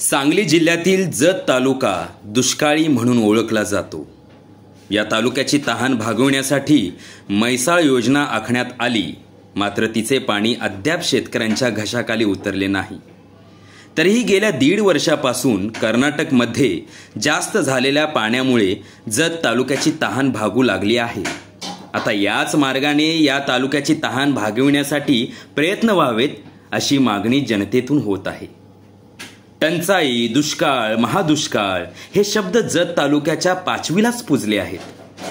सांगली जिल्ह्यातील जत तालुका दुष्काळी म्हणून ओळखला जातो या तालुक्याची तहान भागवण्यासाठी म्हैसाळ योजना आखण्यात आली मात्र तिचे पाणी अद्याप शेतकऱ्यांच्या घशाखाली उतरले नाही तरीही गेल्या दीड वर्षापासून कर्नाटकमध्ये जास्त झालेल्या पाण्यामुळे जत तालुक्याची तहान भागू लागली आहे आता याच मार्गाने या तालुक्याची तहान भागविण्यासाठी प्रयत्न व्हावेत अशी मागणी जनतेतून होत आहे टंचाई दुष्काळ महादुष्काळ हे शब्द जत तालुक्याच्या पाचवीलाच पुजले आहेत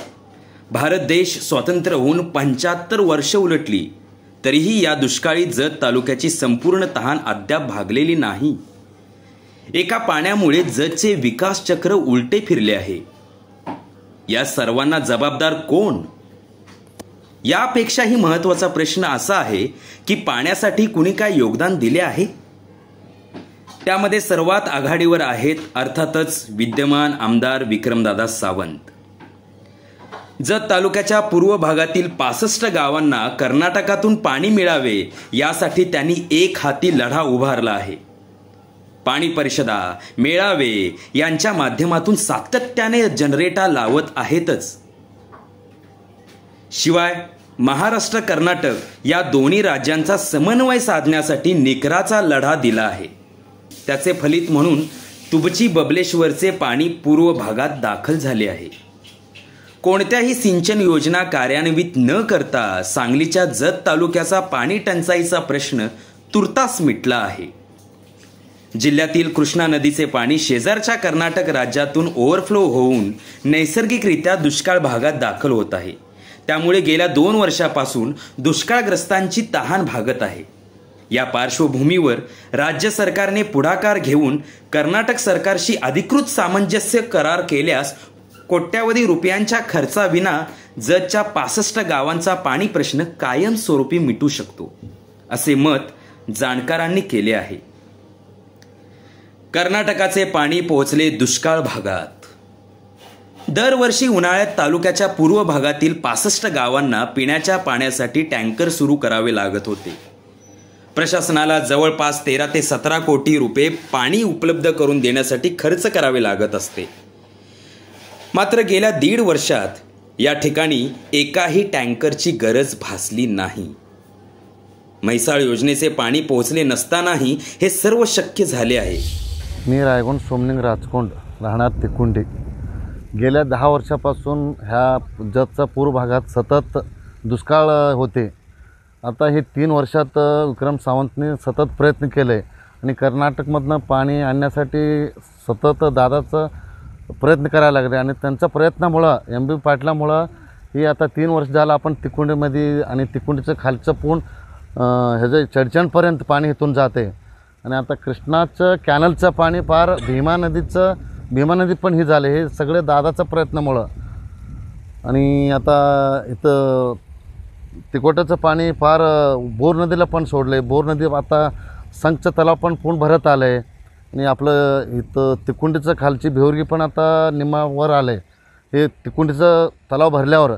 भारत देश स्वातंत्र्य होऊन पंच्याहत्तर वर्ष उलटली तरीही या दुष्काळी जत तालुक्याची संपूर्ण तहान अद्याप भागलेली नाही एका पाण्यामुळे जतचे विकास चक्र उलटे फिरले आहे या सर्वांना जबाबदार कोण यापेक्षाही महत्वाचा प्रश्न असा आहे की पाण्यासाठी कुणी काय योगदान दिले आहे त्यामध्ये सर्वात आघाडीवर आहेत अर्थातच विद्यमान आमदार विक्रमदादा सावंत जत तालुक्याच्या पूर्व भागातील पासष्ट गावांना कर्नाटकातून पाणी मिळावे यासाठी त्यांनी एक हाती लढा उभारला आहे पाणी परिषदा मेळावे यांच्या माध्यमातून सातत्याने जनरेटा लावत आहेतच शिवाय महाराष्ट्र कर्नाटक या दोन्ही राज्यांचा समन्वय साधण्यासाठी निकराचा लढा दिला आहे त्याचे फलित म्हणून तुबची बबलेश्वरचे पाणी पूर्व भागात दाखल झाले आहे कोणत्याही सिंचन योजना कार्यान्वित न करता सांगलीच्या जत तालुक्याचा पाणी टंचाईचा प्रश्न तुर्तास मिटला आहे जिल्ह्यातील कृष्णा नदीचे पाणी शेजारच्या कर्नाटक राज्यातून ओव्हरफ्लो होऊन नैसर्गिकरित्या दुष्काळ भागात दाखल होत आहे त्यामुळे गेल्या दोन वर्षापासून दुष्काळग्रस्तांची तहान भागत आहे या पार्श्वभूमीवर राज्य सरकारने पुढाकार घेऊन कर्नाटक सरकारशी अधिकृत सामंजस्य करार केल्यास कोट्यावधी रुपयांच्या खर्चाविना जतच्या पासष्ट गावांचा पाणी प्रश्न कायमस्वरूपी मिटू शकतो असे मत जाणकारांनी केले आहे कर्नाटकाचे पाणी पोहोचले दुष्काळ भागात दरवर्षी उन्हाळ्यात तालुक्याच्या पूर्व भागातील पासष्ट गावांना पिण्याच्या पाण्यासाठी टँकर सुरू करावे लागत होते प्रशासनाला जवळपास तेरा ते सतरा कोटी रुपये पाणी उपलब्ध करून देण्यासाठी खर्च करावे लागत असते मात्र गेल्या दीड वर्षात या ठिकाणी एकाही टँकरची गरज भासली नाही म्हैसाळ योजनेचे पाणी पोहोचले नसतानाही हे सर्व शक्य झाले आहे मी रायगोंड सोमलिंग राजकोंड राहणार तिकुंडे गेल्या दहा वर्षापासून ह्या जतचा पूर्व भागात सतत दुष्काळ होते आता हे तीन वर्षात विक्रम सावंतने सतत प्रयत्न केले आणि कर्नाटकमधनं पाणी आणण्यासाठी सतत दादाचं प्रयत्न करायला लागले आणि त्यांचा प्रयत्नामुळं एम बी पाटलामुळं ही आता तीन वर्ष झालं आपण तिकुंडीमध्ये आणि तिकुंडीचं खालचं पूर्ण ह्याचं चडचणपर्यंत पाणी इथून जाते आणि आता कृष्णाचं कॅनलचं पाणी फार भीमा नदीचं भीमा नदी पण ही झाले हे सगळे दादाचं प्रयत्नामुळं आणि आता इथं तिकोटाचं पाणी फार बोर नदीला पण सोडलं आहे बोर नदी आता संखचं तलाव पण पूर्ण भरत आलं आहे आणि आपलं इथं तिकुंडीचं खालची भेवरगी पण आता निमावर आलं आहे हे तिकुंडीचं तलाव भरल्यावर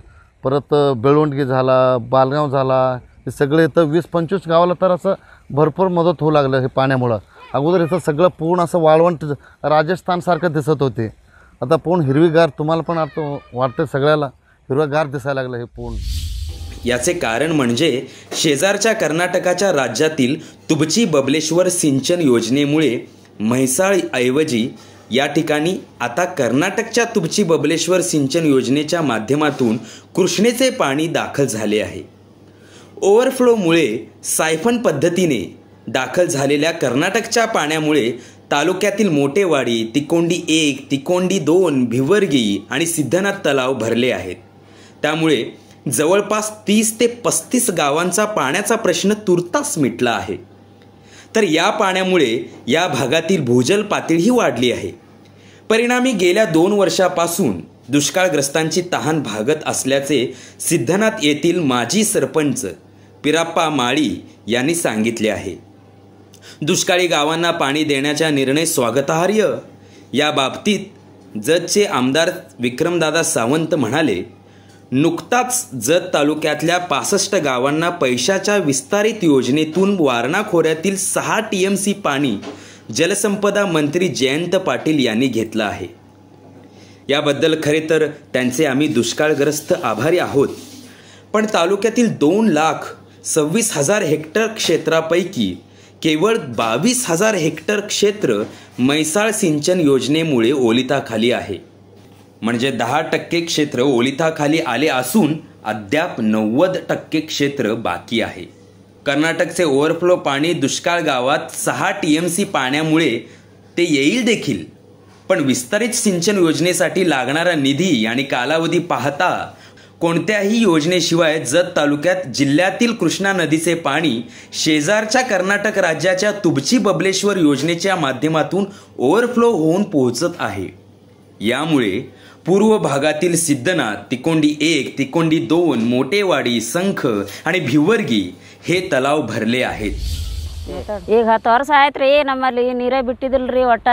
परत बेळवंडगी झाला बालगाव झाला हे सगळे इथं वीस पंचवीस गावाला तर असं भरपूर मदत होऊ लागलं हे पाण्यामुळं अगोदर इथं सगळं पूर्ण असं वाळवंट राजस्थानसारखं दिसत होते आता पूर्ण हिरवीगार तुम्हाला पण आता वाटते सगळ्याला हिरवागार दिसायला लागलं हे पूर्ण याचे कारण म्हणजे शेजारच्या कर्नाटकाच्या राज्यातील तुबची बबलेश्वर सिंचन योजनेमुळे ऐवजी या ठिकाणी आता कर्नाटकच्या तुबची बबलेश्वर सिंचन योजनेच्या माध्यमातून कृष्णेचे पाणी दाखल झाले आहे ओव्हरफ्लोमुळे सायफन पद्धतीने दाखल झालेल्या कर्नाटकच्या पाण्यामुळे तालुक्यातील मोठेवाडी तिकोंडी एक तिकोंडी दोन भिवर्गी आणि सिद्धनाथ तलाव भरले आहेत त्यामुळे जवळपास तीस ते पस्तीस गावांचा पाण्याचा प्रश्न तुर्तास मिटला आहे तर या पाण्यामुळे या भागातील भूजल पातळीही वाढली आहे परिणामी गेल्या दोन वर्षापासून दुष्काळग्रस्तांची तहान भागत असल्याचे सिद्धनाथ येथील माजी सरपंच पिराप्पा माळी यांनी सांगितले आहे दुष्काळी गावांना पाणी देण्याचा निर्णय स्वागतार्ह या बाबतीत जतचे आमदार विक्रमदादा सावंत म्हणाले नुकताच जत तालुक्यातल्या पासष्ट गावांना पैशाच्या विस्तारित योजनेतून वारणा खोऱ्यातील सहा टी एम सी पाणी जलसंपदा मंत्री जयंत पाटील यांनी घेतलं आहे याबद्दल खरे तर त्यांचे आम्ही दुष्काळग्रस्त आभारी आहोत पण तालुक्यातील दोन लाख सव्वीस हजार हेक्टर क्षेत्रापैकी केवळ बावीस हजार हेक्टर क्षेत्र म्हैसाळ सिंचन योजनेमुळे ओलिताखाली आहे म्हणजे दहा टक्के क्षेत्र ओलिताखाली आले असून अद्याप नव्वद टक्के क्षेत्र बाकी आहे कर्नाटकचे ओव्हरफ्लो पाणी दुष्काळ गावात सहा टी एम सी पाण्यामुळे ते येईल देखील पण विस्तारित सिंचन योजनेसाठी लागणारा निधी आणि कालावधी पाहता कोणत्याही योजनेशिवाय जत तालुक्यात जिल्ह्यातील कृष्णा नदीचे पाणी शेजारच्या कर्नाटक राज्याच्या तुबची बबलेश्वर योजनेच्या माध्यमातून ओव्हरफ्लो होऊन पोहोचत आहे यामुळे पूर्व भागातील सिद्धनाथ तिकोंडी एक तिकोंडी दोन मोठेवाडी संख आणि भिवर्गी हे तलाव भरले आहेत ಈಗ ಹತ್ತು ವರ್ಷ ಆಯ್ತು ರೀ ನಮ್ಮಲ್ಲಿ ನೀರೇ ಬಿಟ್ಟಿದ್ದಿಲ್ರಿ ಒಟ್ಟ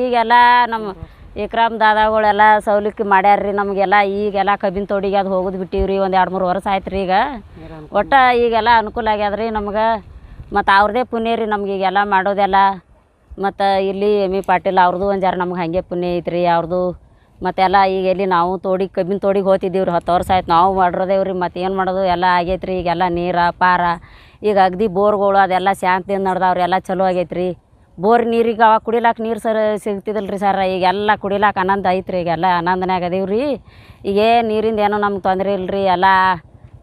ಈಗೆಲ್ಲ ನಮ್ಮ ವಿಕ್ರಮ್ ದಾದಾಗಳೆಲ್ಲ ಸೌಲಕ್ಕೆ ಮಾಡ್ಯಾರ್ರಿ ನಮಗೆಲ್ಲ ಈಗೆಲ್ಲ ಕಬ್ಬಿನ ತೋಡಿಗೆ ಅದು ಹೋಗೋದು ಬಿಟ್ಟಿವ್ರಿ ಒಂದು ಎರಡು ಮೂರು ವರ್ಷ ಆಯ್ತು ರೀ ಈಗ ಒಟ್ಟ ಈಗೆಲ್ಲ ಅನುಕೂಲ ಆಗ್ಯದ್ರಿ ನಮ್ಗೆ ಮತ್ತು ಅವ್ರದೇ ಪುಣ್ಯ ರೀ ನಮ್ಗೆ ಈಗೆಲ್ಲ ಮಾಡೋದೆಲ್ಲ ಮತ್ತು ಇಲ್ಲಿ ಎಮ್ ಇ ಪಾಟೀಲ್ ಅವ್ರದ್ದು ಒಂದು ಜರ ನಮ್ಗೆ ಹಾಗೆ ಪುಣ್ಯ ಐತ್ರಿ ಅವ್ರದ್ದು ಮತ್ತೆಲ್ಲ ಈಗ ಎಲ್ಲಿ ನಾವು ತೋಡಿ ಕಬ್ಬಿನ ತೋಡಿಗೆ ಹೋತಿದ್ದೀವಿ ರೀ ಹತ್ತು ವರ್ಷ ಆಯ್ತು ನಾವು ಮಾಡಿರೋದೇವ್ ರೀ ಮತ್ತು ಏನು ಮಾಡೋದು ಎಲ್ಲ ಆಗೈತೆ ರೀ ಈಗೆಲ್ಲ ನೀರು ಪಾರ ಈಗ ಅಗದಿ ಬೋರ್ಗಳು ಅದೆಲ್ಲ ಶಾಂತಿಯಿಂದ ನಡೆದವ್ರಿ ಎಲ್ಲ ಚಲೋ ಆಗೈತೆ ರೀ ಬೋರ್ ನೀರಿಗೆ ಅವಾಗ ಕುಡಿಲಾಕ ನೀರು ಸರ್ ಸಿಗ್ತಿದ್ದಿಲ್ಲ ರೀ ಸರ್ ಈಗೆಲ್ಲ ಕುಡಿಲಾಕ ಆನಂದ ಐತೆ ರೀ ಈಗೆಲ್ಲ ಆನಂದನೇ ಅದೀವಿ ರೀ ಈಗೇ ನೀರಿಂದ ಏನೋ ನಮ್ಗೆ ತೊಂದರೆ ಇಲ್ಲ ರೀ ಎಲ್ಲ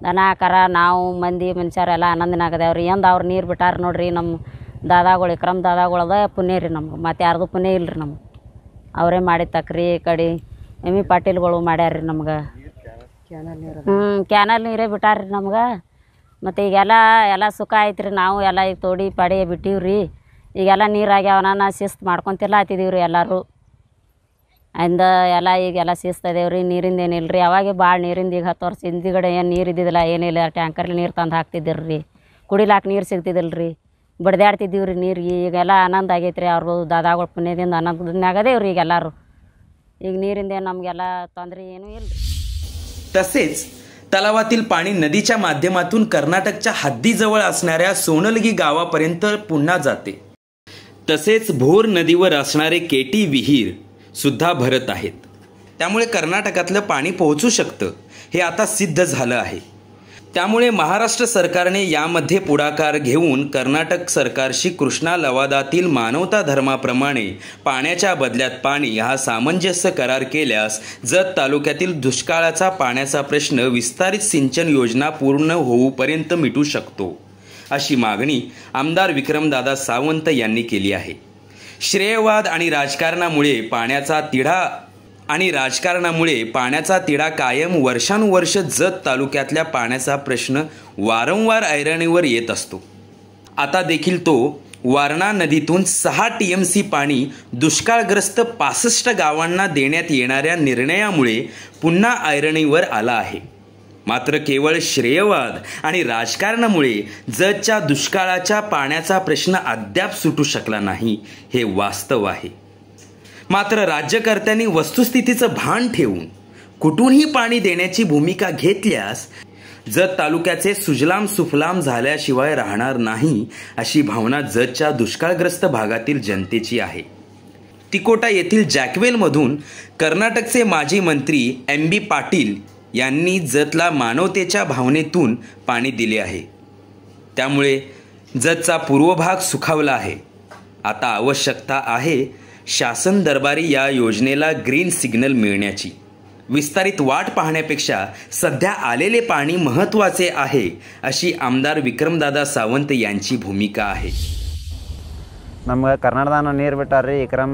ದನ ಕರ ನಾವು ಮಂದಿ ಮನುಷ್ಯರೆಲ್ಲ ಆನಂದನ ರೀ ಎಂದು ಅವ್ರು ನೀರು ಬಿಟ್ಟಾರ ನೋಡಿರಿ ನಮ್ಮ ದಾದಾಗಳು ಇಕ್ರಮ್ ದಾದಾಗಳದ ಪುಣ್ಯ ರೀ ನಮ್ಗೆ ಮತ್ತು ಯಾರ್ದು ಪುಣ್ಯ ಇಲ್ಲ ರೀ ನಮ್ಗೆ ಅವರೇ ಮಾಡಿ ಈ ಕಡೆ ಎಮ್ ಪಾಟೀಲ್ಗಳು ಮಾಡ್ಯಾರ್ರಿ ನಮ್ಗೆ ಹ್ಞೂ ಕ್ಯಾನಲ್ ನೀರೇ ಬಿಟ್ಟಾರ್ರಿ ನಮ್ಗೆ ಮತ್ತು ಈಗೆಲ್ಲ ಎಲ್ಲ ಸುಖ ರೀ ನಾವು ಎಲ್ಲ ಈಗ ತೋಡಿ ಪಾಡಿ ಬಿಟ್ಟಿವ್ರಿ ಈಗೆಲ್ಲ ನೀರು ಆಗ್ಯಾವನ ನಾ ಶಿಸ್ತು ಮಾಡ್ಕೊತಿಲ್ಲ ಆತಿದ್ದೀವಿ ರೀ ಎಲ್ಲರೂ ಅಂದ ಎಲ್ಲ ಈಗೆಲ್ಲ ಶಿಸ್ತು ರೀ ನೀರಿಂದ ಏನಿಲ್ಲ ರೀ ಅವಾಗೆ ಭಾಳ ನೀರಿಂದ ಈಗ ಹತ್ತು ವರ್ಷ ಹಿಂದಿಗಡೆ ಏನು ನೀರು ಇದ್ದಿದ್ದಿಲ್ಲ ಏನಿಲ್ಲ ಟ್ಯಾಂಕರ್ಲಿ ನೀರು ತಂದು ಹಾಕ್ತಿದ್ದಿರಿ ರೀ ನೀರು ಸಿಗ್ತಿದ್ದಿಲ್ಲ ರೀ ಬಡ್ದಾಡ್ತಿದ್ದೀವಿ ರೀ ನೀರಿಗೆ ಈಗೆಲ್ಲ ಆನಂದ ಆಗೈತೆ ರೀ ಅವ್ರದ್ದು ದಾದಾಗಳ ಪುಣ್ಯದಿಂದ ಈಗ ಈಗೆಲ್ಲರೂ ಈಗ ನೀರಿಂದ ನಮಗೆಲ್ಲ ತೊಂದರೆ ಏನೂ ಇಲ್ಲ तसेच तलावातील पाणी नदीच्या माध्यमातून कर्नाटकच्या हद्दीजवळ असणाऱ्या सोनलगी गावापर्यंत पुन्हा जाते तसेच भोर नदीवर असणारे केटी विहीर सुद्धा भरत आहेत त्यामुळे कर्नाटकातलं पाणी पोहोचू शकतं हे आता सिद्ध झालं आहे त्यामुळे महाराष्ट्र सरकारने यामध्ये पुढाकार घेऊन कर्नाटक सरकारशी कृष्णा लवादातील मानवता धर्माप्रमाणे पाण्याच्या बदल्यात पाणी हा सामंजस्य करार केल्यास जत तालुक्यातील दुष्काळाचा पाण्याचा प्रश्न विस्तारित सिंचन योजना पूर्ण होऊपर्यंत मिटू शकतो अशी मागणी आमदार विक्रमदादा सावंत यांनी केली आहे श्रेयवाद आणि राजकारणामुळे पाण्याचा तिढा आणि राजकारणामुळे पाण्याचा तिढा कायम वर्षानुवर्ष जत तालुक्यातल्या पाण्याचा प्रश्न वारंवार ऐरणीवर येत असतो आता देखील तो वारणा नदीतून सहा टी एम सी पाणी दुष्काळग्रस्त पासष्ट गावांना देण्यात येणाऱ्या निर्णयामुळे पुन्हा ऐरणीवर आला आहे मात्र केवळ श्रेयवाद आणि राजकारणामुळे जतच्या दुष्काळाच्या पाण्याचा प्रश्न अद्याप सुटू शकला नाही हे वास्तव आहे मात्र राज्यकर्त्यांनी वस्तुस्थितीचं भान ठेवून कुठूनही पाणी देण्याची भूमिका घेतल्यास जत तालुक्याचे सुजलाम सुफलाम झाल्याशिवाय राहणार नाही अशी भावना जतच्या दुष्काळग्रस्त भागातील जनतेची आहे तिकोटा येथील जॅकवेलमधून कर्नाटकचे माजी मंत्री एम बी पाटील यांनी जतला मानवतेच्या भावनेतून पाणी दिले आहे त्यामुळे जतचा पूर्व भाग सुखावला आहे आता आवश्यकता आहे शासन दरबारी या योजनेला ग्रीन सिग्नल मिळण्याची विस्तारित वाट पाहण्यापेक्षा सध्या आलेले पाणी महत्त्वाचे आहे अशी आमदार विक्रमदादा सावंत यांची भूमिका आहे नम ಕರ್ನಾಟಕನ ನೀರು विक्रम विक्रम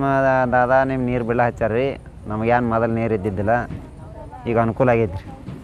ದಾದಾ ನಿಮ್ಮ ನೀರು ಬಿಡ್ಲ रे ನಮಗೇನು ಮೊದಲು ನೀರು ಇದ್ದಿದ್ದಿಲ್ಲ ಈಗ ಅನುಕೂಲ ಆಗೈತೆ रे